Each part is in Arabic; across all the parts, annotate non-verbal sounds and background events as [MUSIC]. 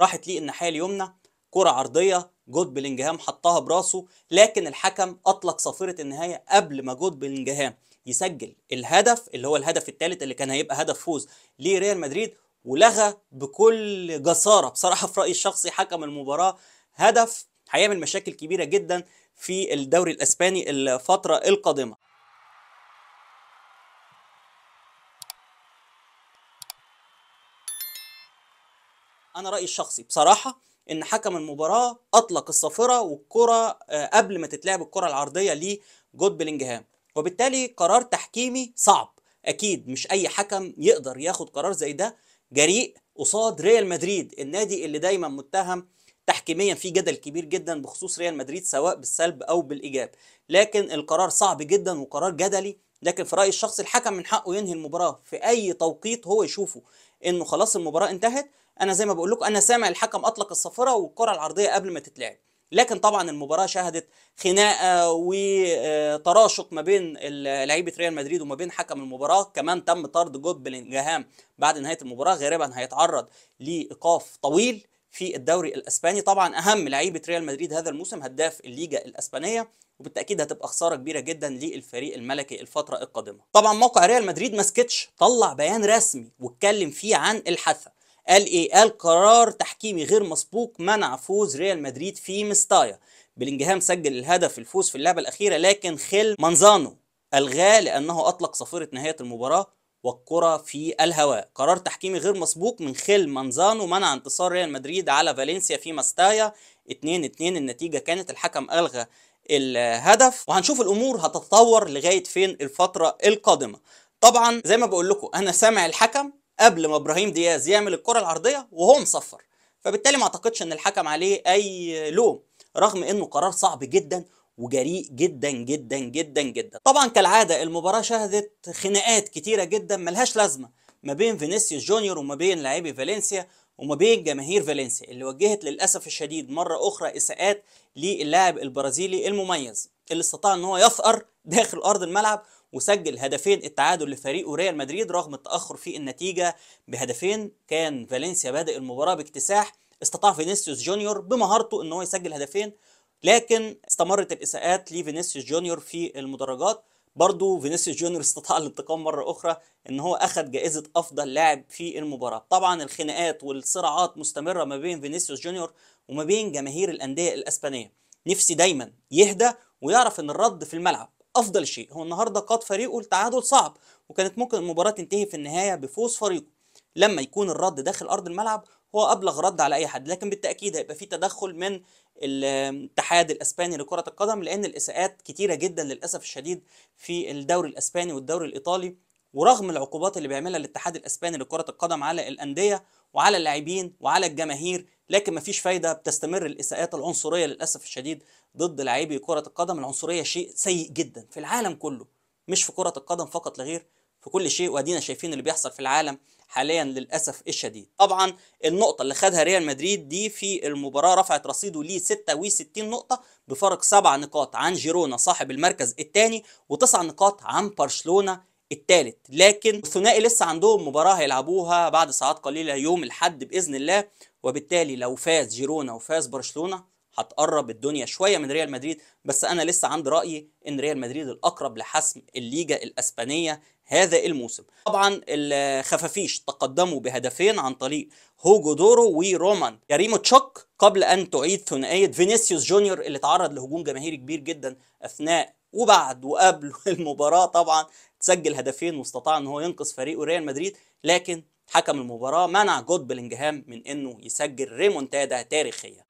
راحت ليه الناحيه اليمنى كره عرضيه جود بلينجهام حطها براسه لكن الحكم اطلق صفيره النهايه قبل ما جود بلينجهام يسجل الهدف اللي هو الهدف الثالث اللي كان هيبقى هدف فوز لريال مدريد ولغى بكل جساره بصراحه في رايي الشخصي حكم المباراه هدف هيعمل مشاكل كبيره جدا في الدوري الاسباني الفتره القادمه انا رايي الشخصي بصراحه ان حكم المباراه اطلق الصافره والكره آه، قبل ما تتلعب الكره العرضيه لجود بلينجهام وبالتالي قرار تحكيمي صعب اكيد مش اي حكم يقدر ياخد قرار زي ده جريء قصاد ريال مدريد النادي اللي دايما متهم تحكيميا في جدل كبير جدا بخصوص ريال مدريد سواء بالسلب او بالايجاب لكن القرار صعب جدا وقرار جدلي لكن في رايي الشخصي الحكم من حقه ينهي المباراه في اي توقيت هو يشوفه انه خلاص المباراه انتهت انا زي ما بقول لكم انا سامع الحكم اطلق الصفرة والكره العرضيه قبل ما تتلعب لكن طبعا المباراه شهدت خناقه وتراشق ما بين لعيبه ريال مدريد وما بين حكم المباراه كمان تم طرد جود بلينجهام بعد نهايه المباراه غالبا هيتعرض لايقاف طويل في الدوري الاسباني طبعا اهم لعيبه ريال مدريد هذا الموسم هداف الليجا الاسبانيه وبالتاكيد هتبقى خساره كبيره جدا للفريق الملكي الفتره القادمه طبعا موقع ريال مدريد ما سكتش طلع بيان رسمي واتكلم فيه عن الحثة قال ايه قال قرار تحكيمي غير مسبوق منع فوز ريال مدريد في مستايا بلينجهام سجل الهدف الفوز في اللعبه الاخيره لكن خيل مانزانو الغاه لانه اطلق صفيره نهايه المباراه والكرة في الهواء قرار تحكيمي غير مسبوق من خل منزانو منع انتصار ريال مدريد على فالنسيا في مستايا 2-2 النتيجة كانت الحكم ألغى الهدف وهنشوف الأمور هتتطور لغاية فين الفترة القادمة طبعا زي ما بقول لكم أنا سامع الحكم قبل ما إبراهيم دياز يعمل الكرة العرضية وهو مصفر فبالتالي ما اعتقدش ان الحكم عليه اي لوم رغم انه قرار صعب جدا وجريء جدا جدا جدا جدا طبعا كالعاده المباراه شهدت خناقات كتيره جدا ملهاش لازمه ما بين فينيسيوس جونيور وما بين لاعبي فالنسيا وما بين جماهير فالنسيا اللي وجهت للاسف الشديد مره اخرى اساءات للاعب البرازيلي المميز اللي استطاع ان هو يثأر داخل ارض الملعب وسجل هدفين التعادل لفريقه ريال مدريد رغم التاخر في النتيجه بهدفين كان فالنسيا بادئ المباراه باكتساح استطاع فينيسيوس جونيور بمهارته ان هو يسجل هدفين لكن استمرت الاساءات لفينيسيوس جونيور في المدرجات برضه فينيسيوس جونيور استطاع الانتقام مره اخرى ان هو اخذ جائزه افضل لاعب في المباراه طبعا الخناقات والصراعات مستمره ما بين فينيسيوس جونيور وما بين جماهير الانديه الاسبانيه نفسي دايما يهدى ويعرف ان الرد في الملعب افضل شيء هو النهارده قاد فريقه لتعادل صعب وكانت ممكن المباراه تنتهي في النهايه بفوز فريقه لما يكون الرد داخل ارض الملعب هو ابلغ رد على اي حد لكن بالتاكيد هيبقى في تدخل من الاتحاد الاسباني لكره القدم لان الاساءات كتيره جدا للاسف الشديد في الدوري الاسباني والدوري الايطالي ورغم العقوبات اللي بيعملها الاتحاد الاسباني لكره القدم على الانديه وعلى اللاعبين وعلى الجماهير لكن مفيش فايده بتستمر الاساءات العنصريه للاسف الشديد ضد لاعبي كره القدم العنصريه شيء سيء جدا في العالم كله مش في كره القدم فقط لغير في كل شيء وادينا شايفين اللي بيحصل في العالم حاليا للاسف الشديد طبعا النقطه اللي خدها ريال مدريد دي في المباراه رفعت رصيده ليه 66 نقطه بفارق 7 نقاط عن جيرونا صاحب المركز الثاني و9 نقاط عن برشلونه الثالث لكن الثنائي لسه عندهم مباراه هيلعبوها بعد ساعات قليله يوم الحد باذن الله وبالتالي لو فاز جيرونا وفاز برشلونه هتقرب الدنيا شويه من ريال مدريد بس انا لسه عندي رايي ان ريال مدريد الاقرب لحسم الليجا الاسبانيه هذا الموسم طبعا الخفافيش تقدموا بهدفين عن طريق هوجو دورو ورومان ياريمو تشوك قبل ان تعيد ثنائيه فينيسيوس جونيور اللي تعرض لهجوم جماهيري كبير جدا اثناء وبعد وقبل [LAUGHS] المباراه طبعا تسجل هدفين واستطاع ان هو ينقذ فريقه ريال مدريد لكن حكم المباراه منع جود بلينجهام من انه يسجل ريمونتادا تاريخيه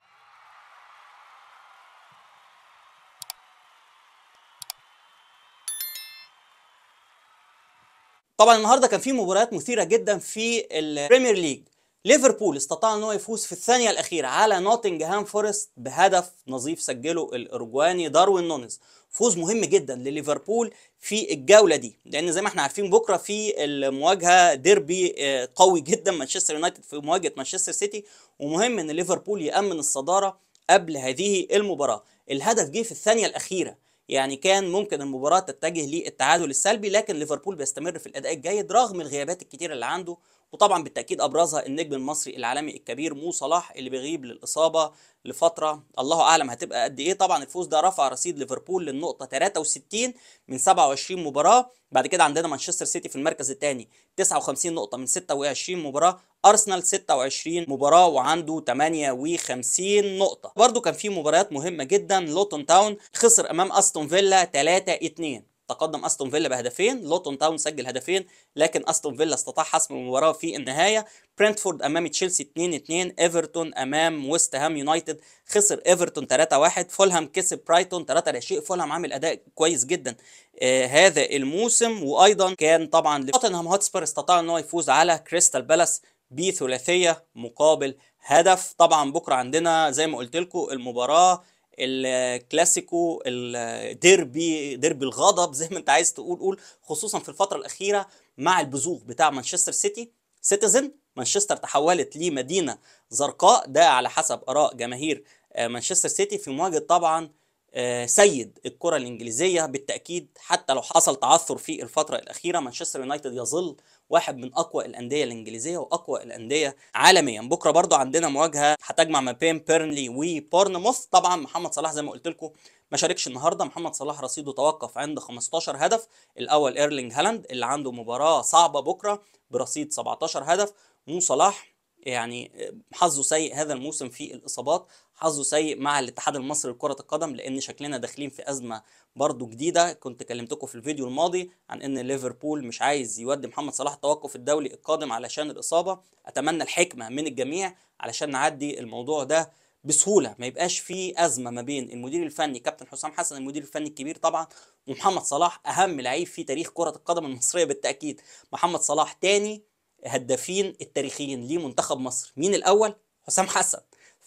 طبعا النهارده كان في مباريات مثيره جدا في البريمير ليج ليفربول استطاع ان هو يفوز في الثانيه الاخيره على نوتنغهام فورست بهدف نظيف سجله الاورجواني داروين نونز فوز مهم جدا لليفربول في الجوله دي لان زي ما احنا عارفين بكره في المواجهه ديربي آه، قوي جدا مانشستر يونايتد في مواجهه مانشستر سيتي ومهم ان ليفربول يامن الصداره قبل هذه المباراه الهدف جه في الثانيه الاخيره يعني كان ممكن المباراه تتجه للتعادل السلبي لكن ليفربول بيستمر في الاداء الجيد رغم الغيابات الكتيره اللي عنده وطبعا بالتاكيد ابرزها النجم المصري العالمي الكبير مو صلاح اللي بيغيب للاصابه لفتره الله اعلم هتبقى قد ايه طبعا الفوز ده رفع رصيد ليفربول للنقطه 63 من 27 مباراه بعد كده عندنا مانشستر سيتي في المركز الثاني 59 نقطه من 26 مباراه ارسنال 26 مباراه وعنده 58 نقطه برده كان في مباريات مهمه جدا لوتون تاون خسر امام استون فيلا 3 2 تقدم استون فيلا بهدفين لوتون تاون سجل هدفين لكن استون فيلا استطاع حسم المباراه في النهايه برنتفورد امام تشيلسي 2 2 ايفرتون امام ويست هام يونايتد خسر ايفرتون 3 1 فولهام كسب برايتون 3 لا شيء فولهام عامل اداء كويس جدا آه هذا الموسم وايضا كان طبعا توتنهام هوتسبير استطاع ان هو يفوز على كريستال بالاس بثلاثيه مقابل هدف طبعا بكره عندنا زي ما قلت لكم المباراه الكلاسيكو الديربي ديربي الغضب زي ما انت عايز تقول قول خصوصا في الفتره الاخيره مع البزوغ بتاع مانشستر سيتي سيتيزن مانشستر تحولت لمدينه زرقاء ده على حسب اراء جماهير آه، مانشستر سيتي في مواجهه طبعا آه، سيد الكره الانجليزيه بالتاكيد حتى لو حصل تعثر في الفتره الاخيره مانشستر يونايتد يظل واحد من اقوى الانديه الانجليزيه واقوى الانديه عالميا بكره برضو عندنا مواجهه هتجمع ما بين بيرنلي وبورنموث طبعا محمد صلاح زي ما قلت لكم ما شاركش النهارده محمد صلاح رصيده توقف عند 15 هدف الاول ايرلينج هالاند اللي عنده مباراه صعبه بكره برصيد 17 هدف مو صلاح يعني حظه سيء هذا الموسم في الاصابات حظه سيء مع الاتحاد المصري لكرة القدم لأن شكلنا داخلين في أزمة برضو جديدة كنت كلمتكم في الفيديو الماضي عن أن ليفربول مش عايز يودي محمد صلاح التوقف الدولي القادم علشان الإصابة أتمنى الحكمة من الجميع علشان نعدي الموضوع ده بسهوله ما يبقاش في ازمه ما بين المدير الفني كابتن حسام حسن المدير الفني الكبير طبعا ومحمد صلاح اهم لعيب في تاريخ كره القدم المصريه بالتاكيد محمد صلاح تاني هدافين التاريخيين لمنتخب مصر مين الاول حسام حسن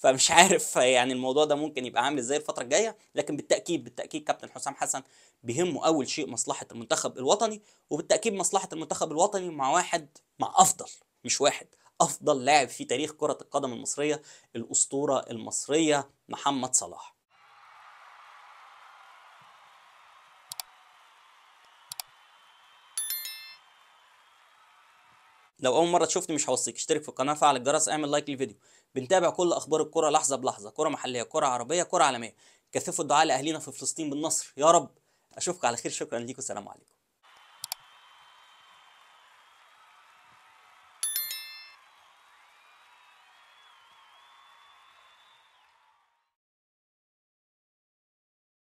فمش عارف [LAUGHS] يعني الموضوع ده ممكن يبقى عامل ازاي الفتره الجايه لكن بالتاكيد بالتاكيد كابتن حسام حسن بيهمه اول شيء مصلحه المنتخب الوطني وبالتاكيد مصلحه المنتخب الوطني مع واحد مع افضل مش واحد افضل لاعب في تاريخ كره القدم المصريه الاسطوره المصريه محمد صلاح لو اول مره تشوفني مش هوصيك اشترك في القناه فعل الجرس اعمل لايك للفيديو بنتابع كل اخبار الكره لحظه بلحظه كره محليه كره عربيه كره عالميه كثفوا الدعاء لاهلينا في فلسطين بالنصر يا رب اشوفك على خير شكرا ليكم والسلام عليكم